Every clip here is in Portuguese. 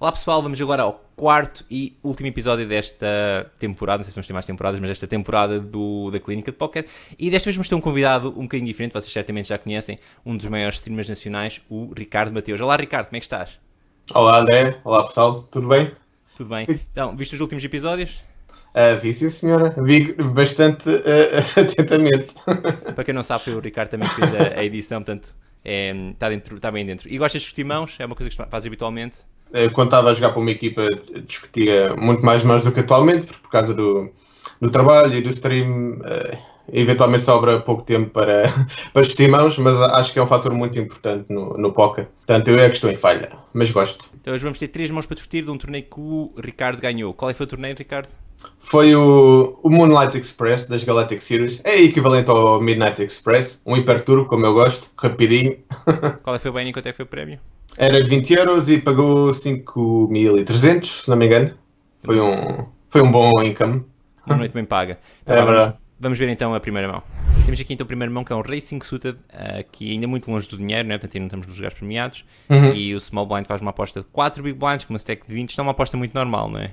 Olá pessoal, vamos agora ao quarto e último episódio desta temporada, não sei se vamos ter mais temporadas, mas esta temporada do, da Clínica de Póquer. E desta vez vamos ter um convidado um bocadinho diferente, vocês certamente já conhecem, um dos maiores streamers nacionais, o Ricardo Mateus. Olá Ricardo, como é que estás? Olá André, olá pessoal, tudo bem? Tudo bem. Então, viste os últimos episódios? Uh, vi sim, senhora. Vi bastante uh, atentamente. Para quem não sabe, foi o Ricardo também que fez a, a edição, portanto, está, é, tá bem dentro. E gostas de cortimãos? É uma coisa que fazes habitualmente? Eh, quando estava a jogar para uma equipa, discutia muito mais nós do que atualmente, por causa do, do trabalho e do stream. Eh, eventualmente sobra pouco tempo para, para os mas acho que é um fator muito importante no, no Poca. Portanto, eu é que estou em falha, mas gosto. Então, hoje vamos ter três mãos para discutir de um torneio que o Ricardo ganhou. Qual é que foi o torneio, Ricardo? foi o, o, Moonlight Express das Galactic Series. É equivalente ao Midnight Express, um hiperturbo, como eu gosto, rapidinho. Qual é foi o bem e quanto é foi o prémio? Era de 20 euros e pagou 5.300, se não me engano. Foi um, foi um bom income. Uma noite bem paga. Então, é verdade. Vamos ver então a primeira mão. Temos aqui então a primeira mão que é um Racing Suited, uh, que ainda é muito longe do dinheiro, né? portanto ainda não estamos nos lugares premiados. Uhum. E o Small Blind faz uma aposta de 4 Big Blinds com uma stack de 20. Isto é uma aposta muito normal, não é?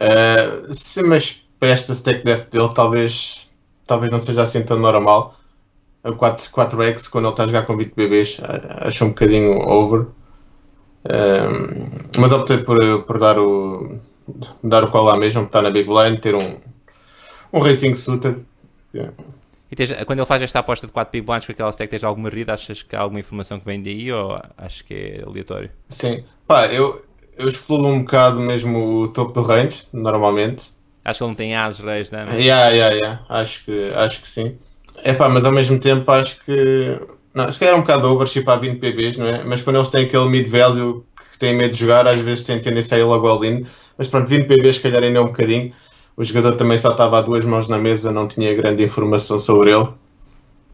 Ah, sim, mas para esta stack death dele talvez, talvez não seja assim tão normal. A 4, 4x, quando ele está a jogar com 20 bebês, acho um bocadinho over. Um, ah, mas optei por, por dar o dar o call lá mesmo, estar na Big Blind, ter um, um Racing Suited. Yeah. E tens, quando ele faz esta aposta de 4 Big Blinds com aquela stack, tens alguma rida? Achas que há alguma informação que vem daí ou acho que é aleatório? Sim, pá, eu, eu exploro um bocado mesmo o topo do range, normalmente. Acho que ele não tem as reis, não é? Yeah, yeah, yeah. Acho, que, acho que sim. É mas ao mesmo tempo acho que. Não, se calhar é um bocado overship a 20 PBs, não é? Mas quando eles têm aquele mid value que têm medo de jogar, às vezes têm tendência a ir logo ao in. Mas pronto, 20 PBs se calhar ainda é um bocadinho. O jogador também só estava a duas mãos na mesa, não tinha grande informação sobre ele.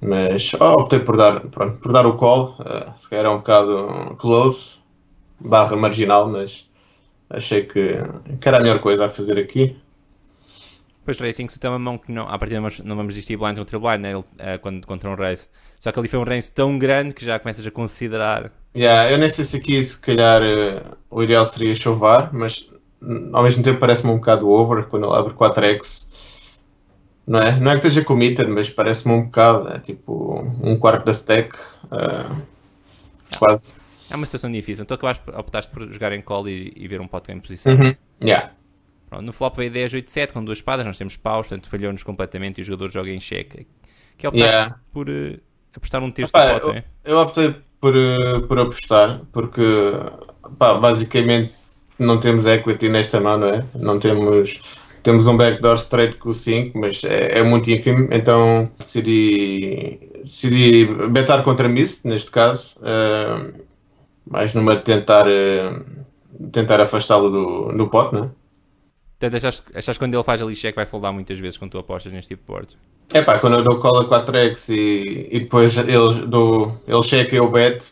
Mas oh, optei por dar, pronto, por dar o call. Uh, se calhar é um bocado close barra marginal, mas achei que, que era a melhor coisa a fazer aqui. Pois Racing tem uma mão que não, de partida não vamos desistir blind contra blind, né? Ele, eh, quando, contra um race. Só que ali foi um race tão grande que já começas a considerar. Yeah, eu nem sei se aqui se calhar eh, o ideal seria chovar, mas hum, ao mesmo tempo parece-me um bocado over quando ele abre 4x. Não é, não é que esteja committed, mas parece-me um bocado, é tipo um quarto da stack, uh, quase é uma situação difícil. Então acabaste, optaste por jogar em call e, e ver um pote em posição. Uhum. Yeah. Pronto, no flop veio 10, 8, 7 com duas espadas, nós temos paus, portanto falhou-nos completamente e o jogador joga em cheque. Que optaste yeah. por uh, apostar um terço de do pote, eu, é? eu optei por, eh, por apostar, porque pá, basicamente não temos equity nesta mão, não é? Não temos temos um backdoor straight com o 5, mas é, é, muito ínfimo, então decidi, decidi betar contra miss, neste caso, uh, mais numa de tentar, eh, tentar afastá-lo do, do pote, não é? Portanto, achas, achas que quando ele faz ali check vai foldar muitas vezes quando tu apostas neste tipo de board? É pá, quando eu dou cola 4x e, e depois ele, ele checa e eu bet.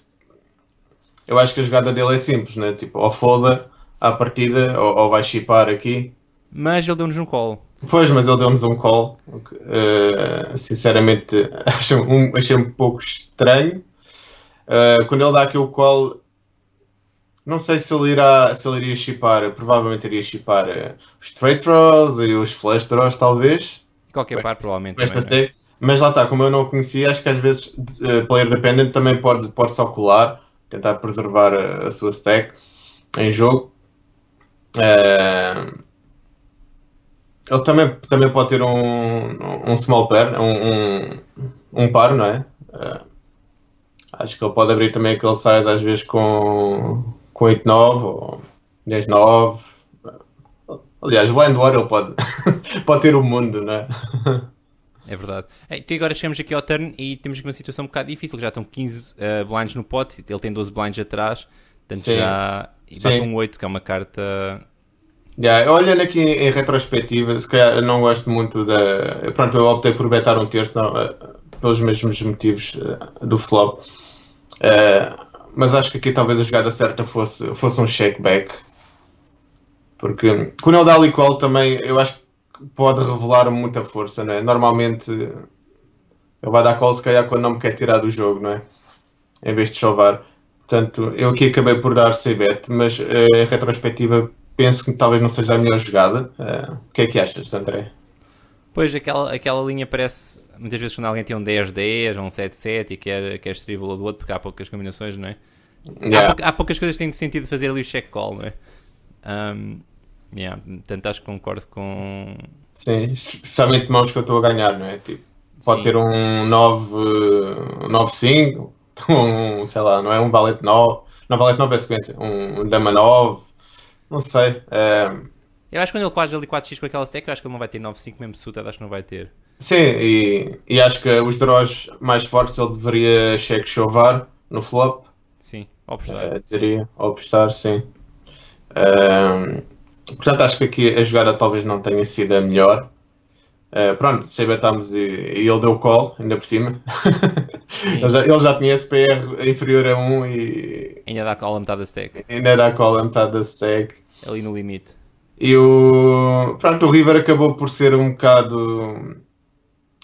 eu acho que a jogada dele é simples, né? Tipo, ou folda à partida ou, ou vai chipar aqui. Mas ele deu-nos um call. Pois, mas ele deu-nos um call. Uh, eh, sinceramente, achei um, achei um pouco estranho. Eh, quando ele dá aqui o call, não sei se ele, irá, se ele iria chipar, provavelmente iria chipar uh, os straight draws e os flash draws, talvez. Qualquer par, provavelmente. Também, né? Mas lá está, como eu não o conhecia, acho que às vezes uh, player dependent também pode, pode só colar, tentar preservar a, a sua stack em jogo. Uh, ele também, também pode ter um, um small pair, um, um, um par, não é? Uh, Acho que ele pode abrir também aquele size às vezes com, com 8-9 ou 10-9. Aliás, o Blind War pode, pode ter o mundo, não é? É verdade. É, então agora chegamos aqui ao turn e temos aqui uma situação um bocado difícil, já estão 15 uh, eh, blinds no pote, ele tem 12 blinds atrás, portanto Sim. já e Sim. bate um 8, que é uma carta. Yeah. Olhando aqui em retrospectiva, se calhar não gosto muito da. Pronto, eu optei por betar um terço, não, eh, pelos mesmos motivos uh, do flop. Uh, eh, mas acho que aqui talvez a jogada certa fosse, fosse um shake back. Porque com o dá call também, eu acho que pode revelar muita força, não é? Normalmente ele vai dar call se calhar quando não me quer tirar do jogo, não é? Em vez de salvar Portanto, eu aqui acabei por dar C-bet, mas uh, em retrospectiva penso que talvez não seja a melhor jogada. Uh, o que é que achas, André? Pois, aquela, aquela linha parece muitas vezes quando alguém tem um 10-10 ou um 7-7 e quer, quer estribular do outro, porque há poucas combinações, não é? Yeah. Há, pou, há, poucas coisas que têm sentido fazer ali o check-call, não é? Um, yeah, portanto, acho que concordo com. Sim, especialmente mãos que eu estou a ganhar, não é? Tipo, pode Sim. ter um 9-5, um, sei lá, não é? Um valete 9. Não, valete 9 é sequência. Um, um dama 9. Não sei. É... Eu acho que quando ele quase ali 4x com aquela stack, eu acho que ele não vai ter 9-5 mesmo suta, acho que não vai ter. Sim, e, e acho que os draws mais fortes ele deveria cheque chovar no flop. Sim, obstar. Uh, eh, teria, obstar, sim. Uh, portanto, acho que aqui a jogada talvez não tenha sido a melhor. Uh, pronto, sabetámos e, e ele deu call, ainda por cima. ele, já, ele, já, tinha SPR inferior a 1 e. Ainda dá call a metade da stack. Ainda dá call a metade da stack. Ali no limite. E o. Pronto, o River acabou por ser um bocado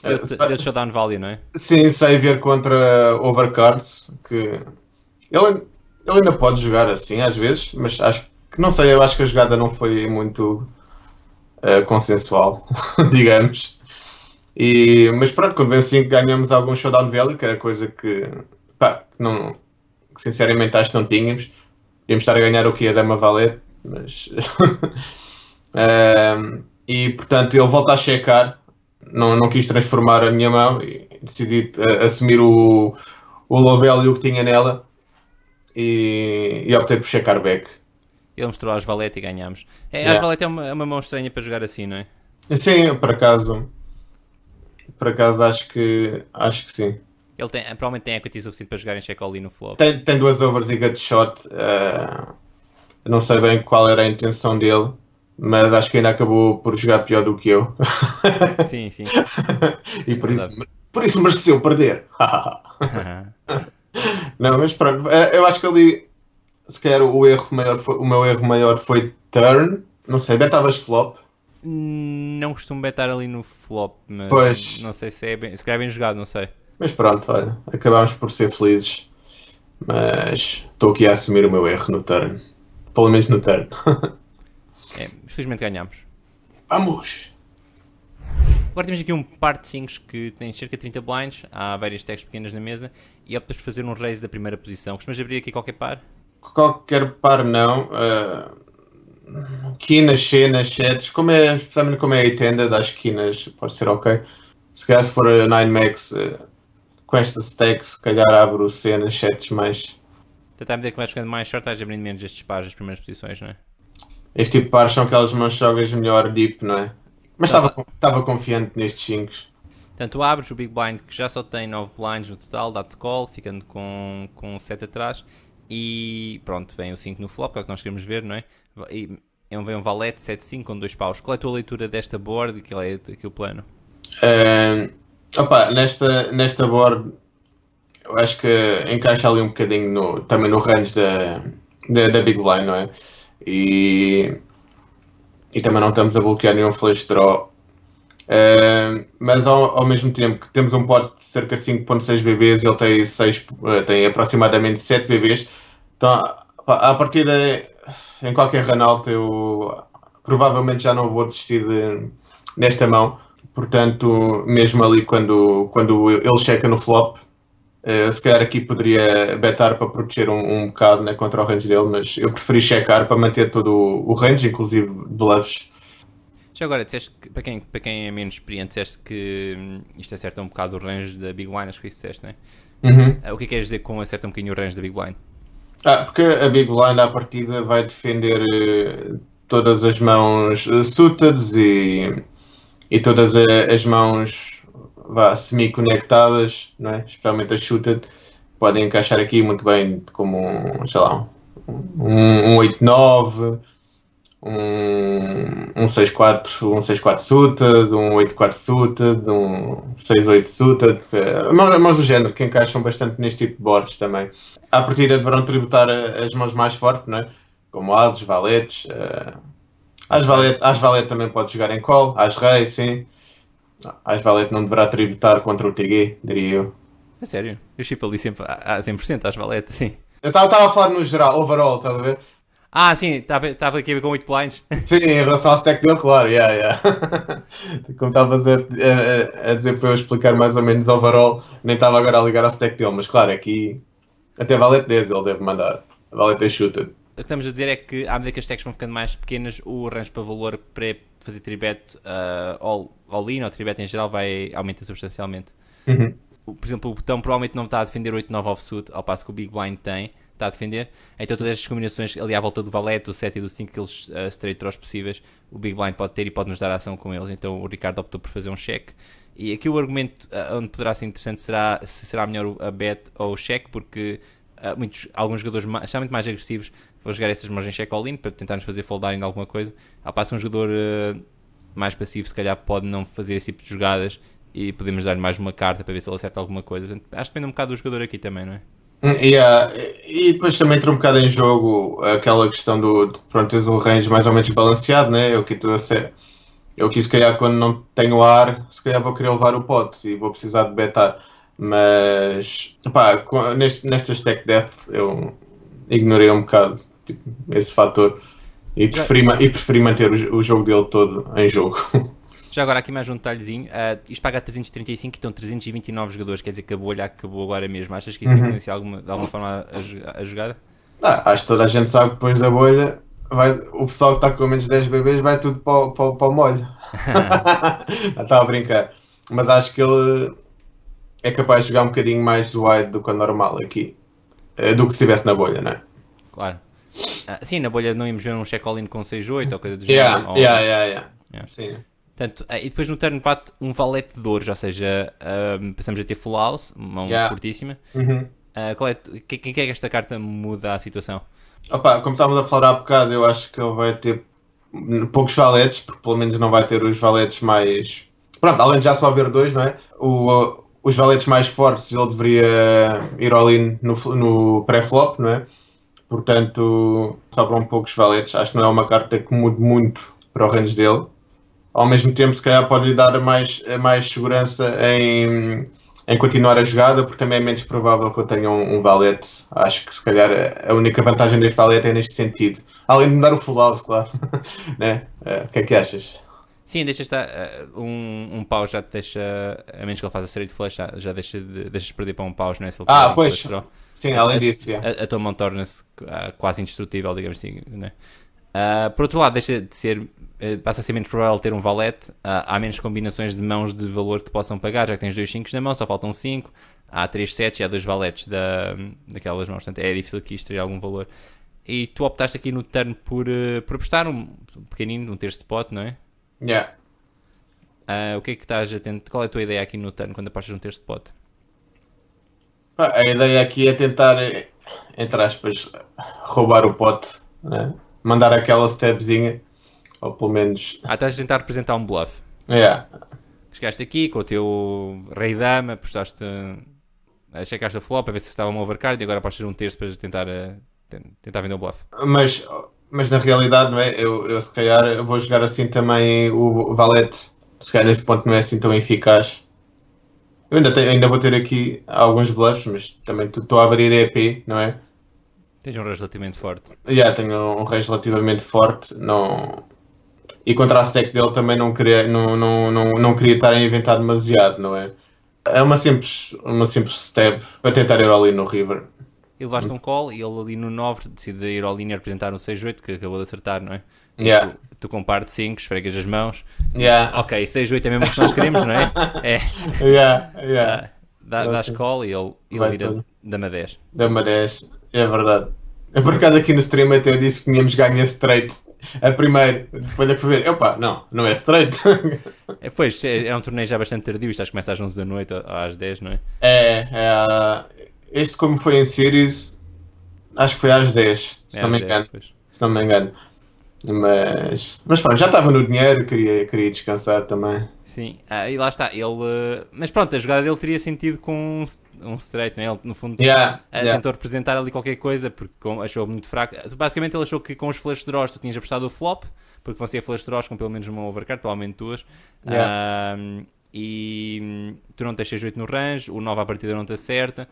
Deu é, showdown value, não é? Sim, Savior contra Overcards, que ele, ele ainda pode jogar assim às vezes, mas acho que não sei, eu acho que a jogada não foi muito uh, consensual, digamos. E, mas pronto, quando veio assim ganhamos algum showdown value, que era coisa que, pá, não, que sinceramente acho que não tínhamos. Íamos estar a ganhar o que a Dama valer, mas. uh, e portanto ele volta a checar não, não quis transformar a minha mão e decidi uh, assumir o, o low value que tinha nela e, e optei por checar back. Ele mostrou a Asvalete e ganhámos. É, yeah. Asvalete é uma, é uma mão estranha para jogar assim, não é? Sim, por acaso. Por acaso acho que acho que sim. Ele tem, provavelmente tem equity suficiente para jogar em check ali no flop. Tem, tem duas overs e gut shot. Uh, não sei bem qual era a intenção dele mas acho que ainda acabou por jogar pior do que eu. Sim, sim. e é por isso, por isso mereceu perder. Não, mas pronto, é, eu acho que ali se calhar o erro maior foi, o meu erro maior foi turn. Não sei, betavas flop. Não costumo betar ali no flop, mas pois. não sei se é bem. Se calhar é bem jogado, não sei. Mas pronto, olha, acabámos por ser felizes. Mas estou aqui a assumir o meu erro no turn. Pelo menos no turn. É, felizmente ganhámos. Vamos! Agora temos aqui um par de 5 que tem cerca de 30 blinds, há várias tags pequenas na mesa e optas é por fazer um raise da primeira posição. Costumas abrir aqui qualquer par? Qualquer par não. Uh, quinas, cenas, sets, como é, especialmente como é a tenda das quinas, pode ser ok. Se calhar se for a 9max, uh, ah, com esta stack, se calhar abro cenas, sets mais. Tentar a medida que vais ficando mais short, vais abrindo menos estes pares das primeiras posições, não é? Este tipo de pares são aquelas mãos que jogas melhor deep, não é? Mas estava ah. confiante nestes 5. Portanto, abres o Big Blind que já só tem 9 blinds no total, dá-te call, ficando com, com 7 atrás. E pronto, vem o 5 no flop, que é o que nós queremos ver, não é? E é vem um valete 7-5 com 2 paus. Qual é a tua leitura desta board e que é aquele plano? Uh, opa, nesta, nesta board eu acho que encaixa ali um bocadinho no, também no range da, da, da Big Blind, não é? e, e também não estamos a bloquear nenhum flash draw. Uh, mas ao, ao, mesmo tempo que temos um pote de cerca de 5.6 BBs ele tem, 6, eh, tem aproximadamente 7 BBs Então, a partir de, em qualquer runout, eu provavelmente já não vou desistir de, nesta mão. Portanto, mesmo ali quando, quando ele checa no flop, Uh, se calhar aqui poderia betar para proteger um, um bocado né, contra o range dele, mas eu preferi checar para manter todo o, range, inclusive bluffs. Já agora, disseste que, para, quem, para quem é menos experiente, disseste que hum, isto acerta um bocado o range da Big blind acho que isso disseste, não é? Uhum. Uh, o que é que queres dizer com acerta um bocadinho o range da Big blind? Ah, porque a Big Blind à partida vai defender eh, todas as mãos suited e, e todas as mãos vá, semi-conectadas, não é? especialmente a Shooted, podem encaixar aqui muito bem como um, sei lá, um, um 8-9, um, um 6-4, um 6-4 suited, um 8-4 suited, um 6-8 suited, é mãos do género que encaixam bastante neste tipo de boards também. À partida deverão tributar as mãos mais fortes, não é? como ases, valetes, uh, eh, as valete, as valete também pode jogar em call, as reis, sim. As Valete não deverá tributar contra o TG, diria eu. É sério? Eu chipo ali sempre a 100% as Valete, sim. Eu estava a falar no geral, overall, estás a ver? Ah, sim, estava aqui com 8 blinds. Sim, em relação ao stack dele, claro, yeah, yeah. Como estavas a, a, a, dizer para eu explicar mais ou menos overall, nem estava agora a ligar ao stack dele, mas claro, aqui até valete 10 ele deve mandar. Valete é chuta que estamos a dizer é que à medida que as tags vão ficando mais pequenas, o range para valor para fazer tribet uh, ah, all, all in ou tribet em geral vai aumentar substancialmente. Uhum. Por exemplo, o botão provavelmente não está a defender 8-9 offsuit, ao passo que o Big Blind tem, está a defender. Então todas estas combinações ali à volta do valete, do 7 e do 5, aqueles uh, ah, straight draws possíveis, o Big Blind pode ter e pode nos dar ação com eles. Então o Ricardo optou por fazer um cheque. E aqui o argumento uh, onde poderá ser interessante será se será melhor a bet ou o cheque, porque Uh, muitos, alguns jogadores mais, muito mais agressivos vou jogar essas mãos em check all in para tentarmos fazer foldar em alguma coisa. Ao ah, passo um jogador uh, mais passivo se calhar pode não fazer esse tipo de jogadas e podemos dar-lhe mais uma carta para ver se ele acerta alguma coisa. Portanto, acho que depende um bocado do jogador aqui também, não é? Hum, yeah. E depois também entra um bocado em jogo aquela questão do de, pronto, tens um range mais ou menos balanceado, né? Eu que Eu quis se calhar quando não tenho ar, se calhar vou querer levar o pote e vou precisar de betar. Mas pá, nestas tech death eu ignorei um bocado. esse fator. E preferi, Já... e preferi manter o, jogo dele todo em jogo. Já agora, aqui mais um detalhezinho: uh, isto paga 335 e estão 329 jogadores, quer dizer que a bolha acabou agora mesmo. Achas que isso uhum. influencia alguma, de alguma forma a, a, jogada? Ah, acho que toda a gente sabe que depois da bolha vai, o pessoal que está com menos de 10 bebês vai tudo para, o, para, para o molho. Estava a brincar. Mas acho que ele é capaz de jogar um bocadinho mais wide do que o normal aqui. Eh, do que se estivesse na bolha, não é? Claro. Ah, sim, na bolha não íamos ver um check-all-in com 6-8 ou coisa do yeah, género. Yeah, ou... yeah, yeah, yeah. Sim. tanto ah, e depois no turn pat um valete de ouros, ou seja, um, ah, passamos a ter full house, mão yeah. fortíssima. Uhum. Uh, qual é, quem, quem é que esta carta muda a situação? Opa, como estávamos a falar há bocado, eu acho que ele vai ter poucos valetes, porque pelo menos não vai ter os valetes mais. Pronto, além de já só haver dois, não é? O, os valetes mais fortes ele deveria ir all in no, no pré-flop, não é? portanto sobram poucos valetes. Acho que não é uma carta que mude muito para o range dele. Ao mesmo tempo, se calhar pode lhe dar mais, mais segurança em, em continuar a jogada, porque também é menos provável que eu tenha um, um valete. Acho que se calhar a única vantagem deste valete é neste sentido. Além de me dar o full house, claro. né? É, o que é que achas? Sim, deixa estar. Eh, um, um pau já te deixa. A menos que ele faça a série de flash, já, já deixa de, deixas perder para um pau, não é? Se ele ah, pois. Um Sim, além disso, a, a, tua mão torna-se ah, quase indestrutível, digamos assim, né? Uh, por outro lado, deixa de ser, uh, passa a ser menos provável ter um valete. Uh, há menos combinações de mãos de valor que te possam pagar, já que tens dois 5 na mão, só faltam 5. Há 3 sets e há dois valetes da, daquelas mãos, portanto é difícil que isto tenha algum valor. E tu optaste aqui no turn por, eh, por apostar um pequenino, um terço de pote, não é? Yeah. o que é que estás atento? Qual é a tua ideia aqui no turn quando apostas um terço de pote? A ideia aqui é tentar, eh, entre aspas, roubar o pote, né? mandar aquela stepzinha, ou pelo menos. Ah, estás a tentar apresentar um bluff. É. Chegaste aqui com o teu rei dama, apostaste. Eh, checaste a flop a ver se estava uma overcard e agora apostas um terço para tentar, eh, tentar vender o bluff. Mas, mas na realidade, não é? Eu, eu se calhar vou jogar assim também o valete. Se calhar nesse ponto não é assim tão eficaz eu ainda, tenho, ainda vou ter aqui alguns bluffs, mas também estou a abrir EP, não é? Tens um range relativamente forte. Já, yeah, tenho um range relativamente forte. Não... E contra a stack dele também não queria, não, não, não, não queria estar a inventar demasiado, não é? É uma simples, uma simples step para tentar ir ali no River e levaste um call e ele ali no 9 decide ir ao linha apresentar um 6-8 que acabou de acertar, não é? Yeah. Tu, tu compares 5, esfregas as mãos. Yeah. Ok, 6-8 é mesmo o que nós queremos, não é? É. Yeah, yeah. Dá, dá, dás call e ele, vira dama 10. Dama 10, é verdade. É por acaso aqui no stream até eu disse que tínhamos ganho esse straight a primeira, depois é que ver, opa, não, não é straight. É, pois, é, é, um torneio já bastante tardio, isto acho que começa às 11 da noite, às 10, não é? É, é este, como foi em Series, acho que foi às 10, se é não me engano. se não me engano. Mas, mas pronto, já estava no dinheiro, queria, queria descansar também. Sim, ah, e lá está, ele. Eh, mas pronto, a jogada dele teria sentido com um, um straight, é? ele no fundo yeah, eh, tentou, yeah. representar ali qualquer coisa porque achou muito fraco. Eh, basicamente, ele achou que com os flash draws tu tinhas apostado o flop, porque vão ser flash draws com pelo menos uma overcard, provavelmente duas. Yeah. Ah, e tu não tens 6-8 no range, o 9 à partida não te acerta.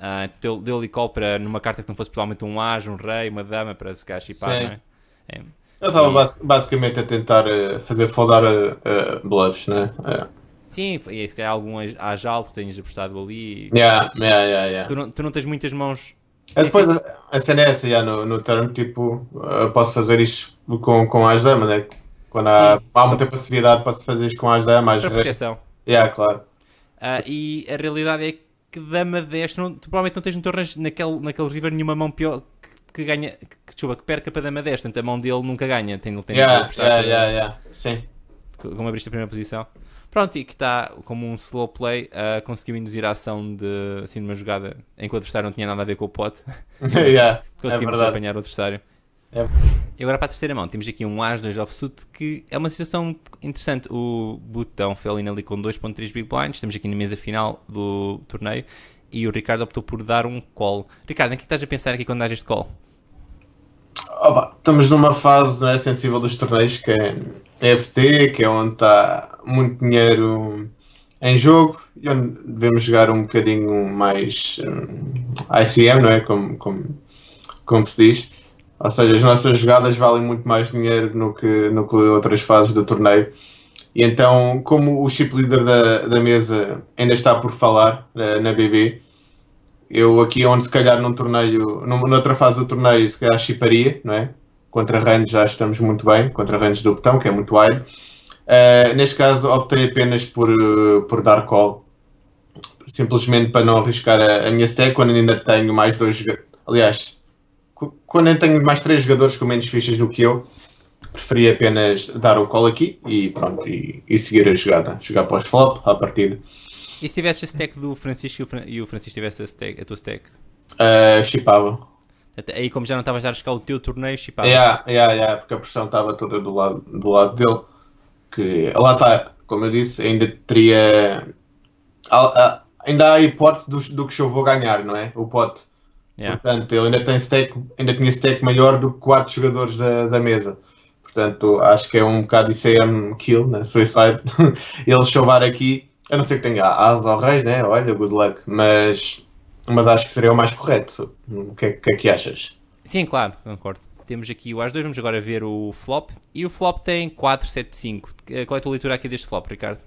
Uh, ah, deu-lhe copra numa carta que não fosse pessoalmente um as, um rei, uma dama para se calhar chipar, não é? é. Eu estava e... basicamente a tentar eh, fazer foldar uh, bluffs, né? É. Sim, e se calhar algum as alto que tenhas apostado ali. Yeah, yeah, yeah, yeah. Tu, não, tu não tens muitas mãos. É depois assim? a cena é essa, já no, no termo, tipo, posso fazer isto com, com as damas, né? Quando há, há muita passividade, posso fazer isto com as damas. mais é- proteção. Yeah, claro. Uh, e a realidade é que que dama destra, tu, não, tu provavelmente não tens no teu range, naquele, naquele river, nenhuma mão pior que, que ganha, que, desculpa, que perca para dama destra, então a mão dele nunca ganha, tem, ele tem yeah, que yeah, yeah, yeah. Sim. Como abriste a primeira posição. Pronto, e que está como um slow play, uh, conseguiu induzir a ação de, assim, numa jogada em que o adversário não tinha nada a ver com o pote. yeah, conseguimos é apanhar o adversário. É. E agora para a terceira mão, temos aqui um As 2 offsuit que é uma situação interessante. O Botão foi ali, com 2.3 big blinds, estamos aqui na mesa final do torneio e o Ricardo optou por dar um call. Ricardo, em que estás a pensar aqui quando dás este call? Opa, estamos numa fase é, sensível dos torneios que é FT, que é onde está muito dinheiro em jogo e onde devemos jogar um bocadinho mais um, ICM, não é? Como, como, como se diz. Ou seja, as nossas jogadas valem muito mais dinheiro no que, no que outras fases do torneio. E então, como o chip líder da, da mesa ainda está por falar uh, na BB, eu aqui onde se calhar num torneio, numa, noutra fase do torneio, se calhar chiparia, não é? Contra range já estamos muito bem, contra range do botão, que é muito wide. Uh, neste caso optei apenas por, eh, por dar call, simplesmente para não arriscar a, a minha stack, quando ainda tenho mais dois, aliás, quando eu tenho mais três jogadores com menos fichas do que eu, preferia apenas dar o call aqui e pronto, e, e seguir a jogada. Jogar pós-flop, à partida. E se tivesse a stack do Francisco e o Francisco tivesse a, stack, a tua stack? Uh, chipava. Aí como já não estavas a arriscar o teu torneio, chipava. Yeah, yeah, yeah, porque a pressão estava toda do lado, do lado dele. Que lá está, como eu disse, ainda teria. Ainda há a hipótese do, do que eu vou ganhar, não é? O pote. Yeah. Portanto, ele ainda, tem stack, ainda tinha stack maior do que quatro jogadores da, da mesa. Portanto, acho que é um bocado ICM é kill, né? suicide. ele chovar aqui, a não ser que tenha asas ou reis, né? olha, good luck. Mas, mas acho que seria o mais correto. O que, é, que, é que achas? Sim, claro, concordo. Temos aqui o as 2 vamos agora ver o flop. E o flop tem 4, 7, 5. Qual é a tua leitura aqui deste flop, Ricardo?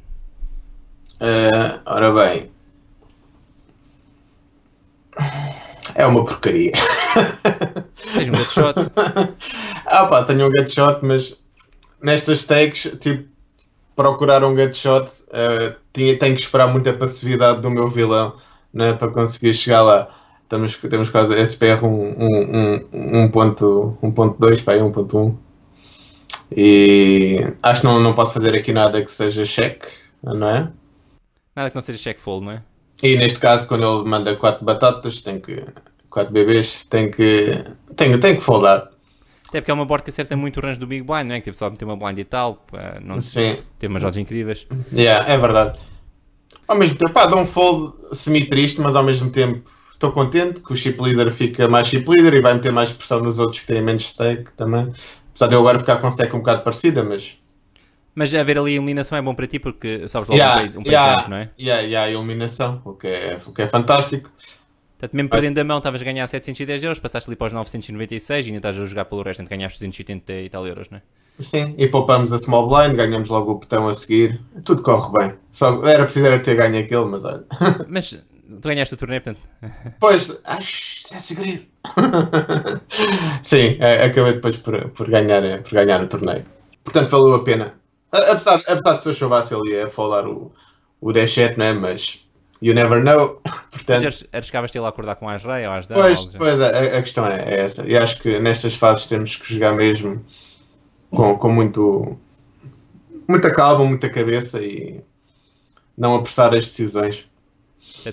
Uh, ora bem, é uma porcaria. Tens um shot. ah pá, tenho um shot, mas nestas tags, tipo, procurar um headshot, uh, eh, tinha, tenho que esperar muita passividade do meu vilão né, para conseguir chegar lá. Estamos, temos quase SPR 1.2, um, um, um, ponto, um ponto dois, pá, 1.1. E acho que não, não posso fazer aqui nada que seja check, não é? Nada que não seja check full, não é? E neste caso, quando ele manda quatro batatas, tem que. quatro bebês, tem que. tem, tem que foldar. Até porque é uma board que acerta muito o range do Big Blind, não é? Que teve só meter uma blind e tal. Não... Sim. Teve umas jogos incríveis. Yeah, é verdade. Ao mesmo tempo, pá, dá um fold semi-triste, mas ao mesmo tempo estou contente que o chip leader fica mais chip leader e vai meter mais pressão nos outros que têm menos stake também. Apesar de eu agora ficar com stack um bocado parecida, mas mas haver ali iluminação é bom para ti porque sabes logo yeah, um, país, um yeah, não é? Yeah, yeah, iluminação, o que é, o que é fantástico. Portanto, mesmo perdendo a mão, estavas a ganhar 710 euros, passaste ali para os 996 e ainda estás a jogar pelo resto, ganhaste 280 e tal euros, não é? Sim, e poupamos a small blind, ganhamos logo o botão a seguir, tudo corre bem. Só era preciso era ter ganho aquele, mas olha. Mas tu ganhaste o torneio, portanto. Pois, acho é segredo. Sim, é, acabei depois por, por, ganhar, por ganhar o torneio. Portanto, valeu a pena. Apesar, apesar de se eu chovasse, ele ia falar o, o Deschete, não é? Mas you never know. Portanto, Mas arriscavas-te ele a acordar com as rei ou as damas? Pois, pois a, a, questão é, é essa. E acho que nestas fases temos que jogar mesmo com, com muito, muita calma, muita cabeça e não apressar as decisões.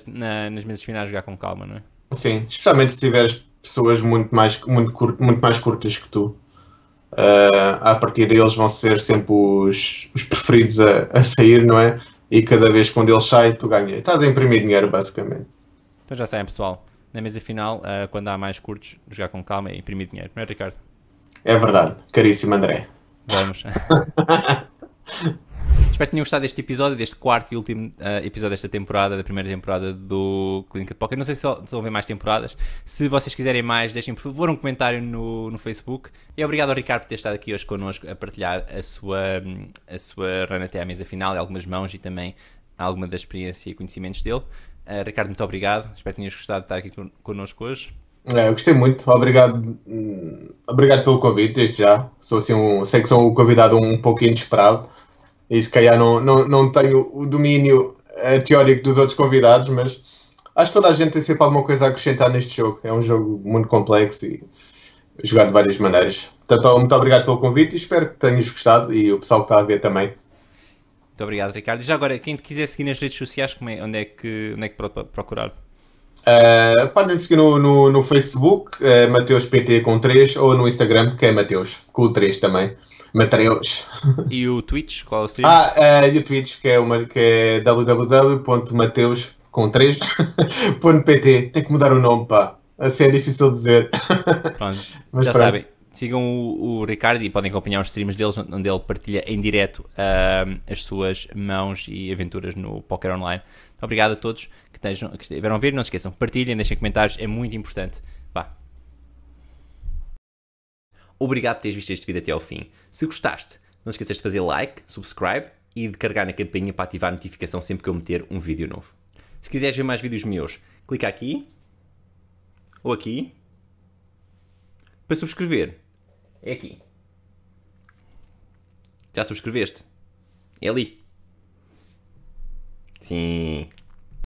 Na, nas mesas finais jogar com calma, não é? Sim, especialmente se tiveres pessoas muito mais, muito, curto, muito mais curtas que tu uh, ah, à partida eles vão ser sempre os, os preferidos a, a, sair, não é? E cada vez quando ele sai, tu ganhas. Estás a imprimir dinheiro, basicamente. Então já sabem, pessoal. Na mesa final, uh, quando há mais curtos, jogar com calma e imprimir dinheiro. Não é, Ricardo? É verdade. Caríssimo, André. Vamos. Espero que tenham gostado deste episódio, deste quarto e último uh, episódio desta temporada, da primeira temporada do Clínica de Poker. Não sei se vão ver mais temporadas. Se vocês quiserem mais, deixem por favor um comentário no, no Facebook. E obrigado ao Ricardo por ter estado aqui hoje connosco a partilhar a sua, a sua run até à mesa final, algumas mãos e também alguma da experiência e conhecimentos dele. Uh, Ricardo, muito obrigado. Espero que tenhas gostado de estar aqui connosco hoje. É, eu gostei muito, obrigado, hum, obrigado pelo convite, desde já. Sou assim um, sei que sou um convidado um pouco inesperado, e se calhar não, não, não tenho o domínio eh, teórico dos outros convidados, mas acho que toda a gente tem sempre alguma coisa a acrescentar neste jogo. É um jogo muito complexo e jogado de várias maneiras. Portanto, muito obrigado pelo convite e espero que tenhas gostado e o pessoal que está a ver também. Muito obrigado, Ricardo. E já agora, quem te quiser seguir nas redes sociais, é, onde, é que, onde é que procurar? Uh, podem seguir no, no, no, Facebook, uh, com 3, ou no Instagram, que é Mateus, com 3 também. Mateus. E o Twitch, qual é o stream? Ah, uh, e o Twitch, que é, uma, que é www.mateus, com 3, .pt. Tem que mudar o nome, pá. Assim é difícil de dizer. Pronto, Mas já pronto. sabem. Sigam o, o, Ricardo e podem acompanhar os streams deles, onde ele partilha em direto uh, as suas mãos e aventuras no Poker Online. Obrigado a todos que, estejam, que estiveram a ver. Não se esqueçam, partilhem, deixem comentários, é muito importante. Obrigado por teres visto este vídeo até ao fim. Se gostaste, não esqueças de fazer like, subscribe e de carregar na campainha para ativar a notificação sempre que eu meter um vídeo novo. Se quiseres ver mais vídeos meus, clica aqui ou aqui para subscrever. É aqui. Já subscreveste? É ali. Sim.